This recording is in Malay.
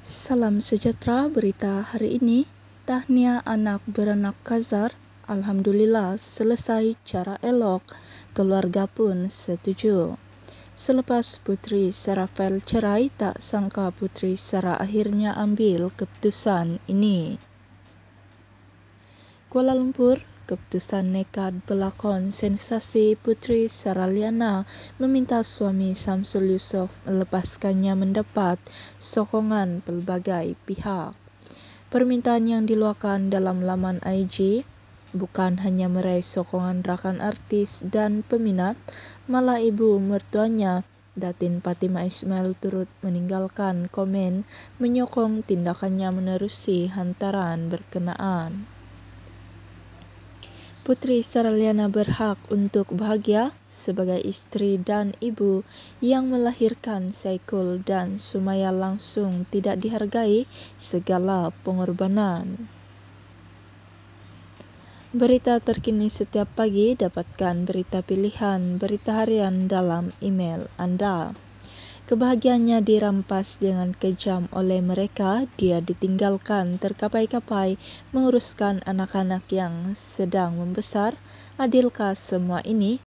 Salam sejahtera berita hari ini. Tahniah anak beranak kazar. Alhamdulillah selesai cara elok. Keluarga pun setuju. Selepas Putri Serafel cerai, tak sangka Putri Sarah akhirnya ambil keputusan ini. Kuala Lumpur, keputusan nekat berlakon sensasi puteri Saraliana meminta suami Samsul Yusof melepaskannya mendapat sokongan pelbagai pihak. Permintaan yang diluahkan dalam laman IG bukan hanya meraih sokongan rakan artis dan peminat, malah ibu mertuanya Datin Fatima Ismail turut meninggalkan komen menyokong tindakannya menerusi hantaran berkenaan. Puteri Saraliana berhak untuk bahagia sebagai isteri dan ibu yang melahirkan Saikul dan Sumaya langsung tidak dihargai segala pengorbanan. Berita terkini setiap pagi dapatkan berita pilihan berita harian dalam email Anda. Kebahagiannya dirampas dengan kejam oleh mereka, dia ditinggalkan terkapai-kapai menguruskan anak-anak yang sedang membesar. Adilkah semua ini?